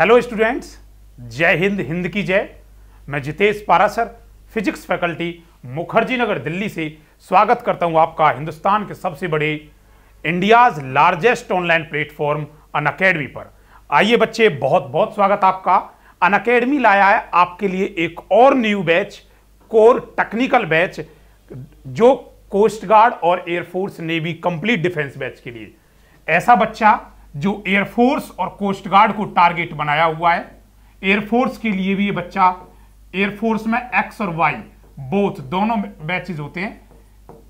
hello students जय हिंद हिंद की जय मैं जितेश पारासर फिजिक्स फैकल्टी मुखर्जी नगर दिल्ली से स्वागत करता हूं आपका हिंदुस्तान के सबसे बड़े India's largest online platform Unacademy पर आइए बच्चे बहुत बहुत स्वागत आपका अन अकेडमी लाया है आपके लिए एक और new batch core technical batch जो कोस्ट गार्ड और air force navy complete defence batch के लिए ऐसा बच्चा जो एयरफोर्स और कोस्ट गार्ड को टारगेट बनाया हुआ है एयरफोर्स के लिए भी ये बच्चा एयरफोर्स में एक्स और वाई बोथ दोनों बैचेज होते हैं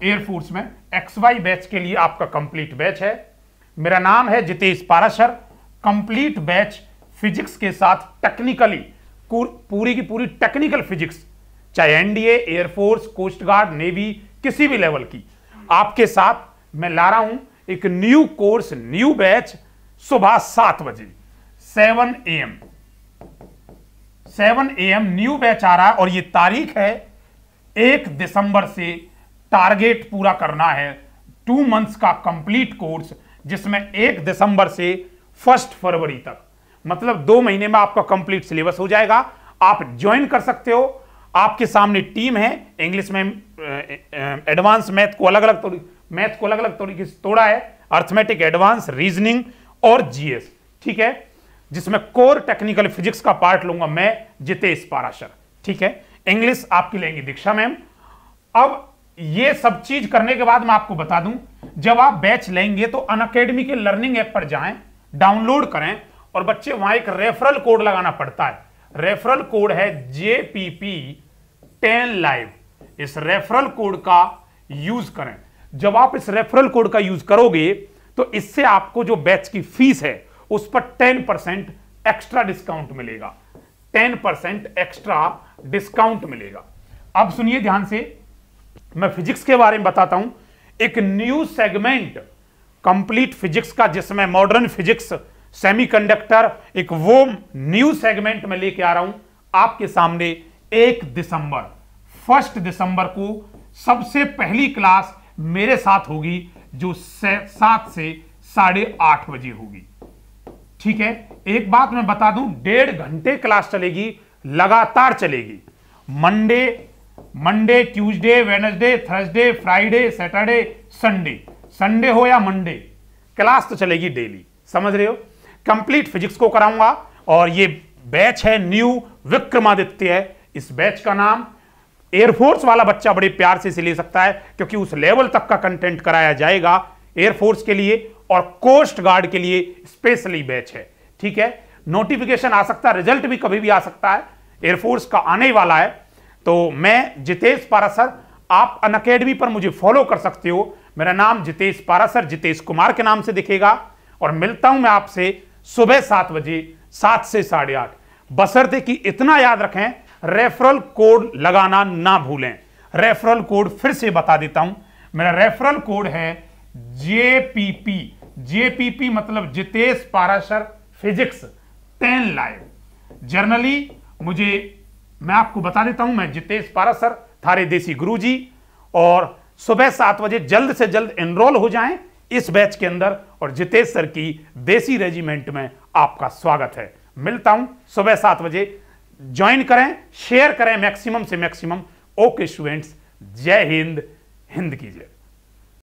एयरफोर्स में एक्स वाई बैच के लिए आपका कंप्लीट बैच है मेरा नाम है Jitesh Parashar complete batch physics के साथ टेक्निकली पूरी की पूरी टेक्निकल फिजिक्स चाहे NDA air force coast guard navy किसी भी लेवल की आपके साथ मैं ला रहा हूं एक न्यू कोर्स न्यू बैच सुबह सात बजे seven A M seven A M new batch आ रहा है और ये तारीख है एक दिसंबर से टारगेट पूरा करना है टू मंथ्स का कंप्लीट कोर्स जिसमें एक दिसंबर से फर्स्ट फरवरी तक मतलब दो महीने में आपका कंप्लीट सिलेबस हो जाएगा आप ज्वाइन कर सकते हो आपके सामने टीम है इंग्लिश में एडवांस मैथ को अलग अलग मैथ को अलग अलग तरीके से तोड़ा है अर्थमेटिक एडवांस रीजनिंग और जीएस ठीक है जिसमें कोर टेक्निकल फिजिक्स का पार्ट लूंगा मैं जितेश पाराशर ठीक है इंग्लिश आपकी लेंगी दीक्षा मैम अब ये सब चीज करने के बाद मैं आपको बता दूं जब आप बैच लेंगे तो अन अकेडमी के लर्निंग ऐप पर जाएं डाउनलोड करें और बच्चे वहां एक रेफरल कोड लगाना पड़ता है रेफरल कोड है जेपीपी टेन लाइव इस रेफरल कोड का यूज करें जब आप इस रेफरल कोड का यूज करोगे तो इससे आपको जो बैच की फीस है उस पर टेन परसेंट एक्स्ट्रा डिस्काउंट मिलेगा टेन परसेंट एक्स्ट्रा डिस्काउंट मिलेगा अब सुनिए ध्यान से मैं फिजिक्स के बारे में बताता हूं एक न्यू सेगमेंट कंप्लीट फिजिक्स का जिसमें मॉडर्न फिजिक्स सेमीकंडक्टर एक वो न्यू सेगमेंट में लेके आ रहा हूं आपके सामने एक दिसंबर फर्स्ट दिसंबर को सबसे पहली क्लास मेरे साथ होगी जो सात से साढ़े आठ बजे होगी ठीक है एक बात मैं बता दूं डेढ़ घंटे क्लास चलेगी लगातार चलेगी Monday Monday Tuesday Wednesday Thursday Friday Saturday Sunday Sunday हो या मंडे क्लास तो चलेगी डेली समझ रहे हो कंप्लीट फिजिक्स को कराऊंगा और ये बैच है न्यू विक्रमादित्य है इस बैच का नाम एयरफोर्स वाला बच्चा बड़े प्यार से इसे ले सकता है क्योंकि उस लेवल तक का कंटेंट कराया जाएगा एयरफोर्स के लिए और कोस्ट गार्ड के लिए स्पेशली बैच है ठीक है नोटिफिकेशन आ सकता है रिजल्ट भी कभी भी आ सकता है एयरफोर्स का आने वाला है तो मैं जितेश पारासर आप अन अकेडमी पर मुझे फॉलो कर सकते हो मेरा नाम जितेश पारासर जितेश कुमार के नाम से दिखेगा और मिलता हूं मैं आपसे सुबह सात बजे सात से साढ़े आठ बसरते कि इतना याद रखें रेफरल कोड लगाना ना भूलें रेफरल कोड फिर से बता देता हूं मेरा रेफरल कोड है जेपीपी जेपीपी मतलब Jitesh Parashar physics ten live generally मुझे मैं आपको बता देता हूं मैं जितेश पारासर थारे देसी गुरुजी और सुबह सात बजे जल्द से जल्द एनरोल हो जाएं इस बैच के अंदर और जितेश सर की देसी रेजिमेंट में आपका स्वागत है मिलता हूं सुबह सात बजे ज्वाइन करें शेयर करें मैक्सिमम से मैक्सिमम ओके स्टूडेंट्स जय हिंद हिंद की जय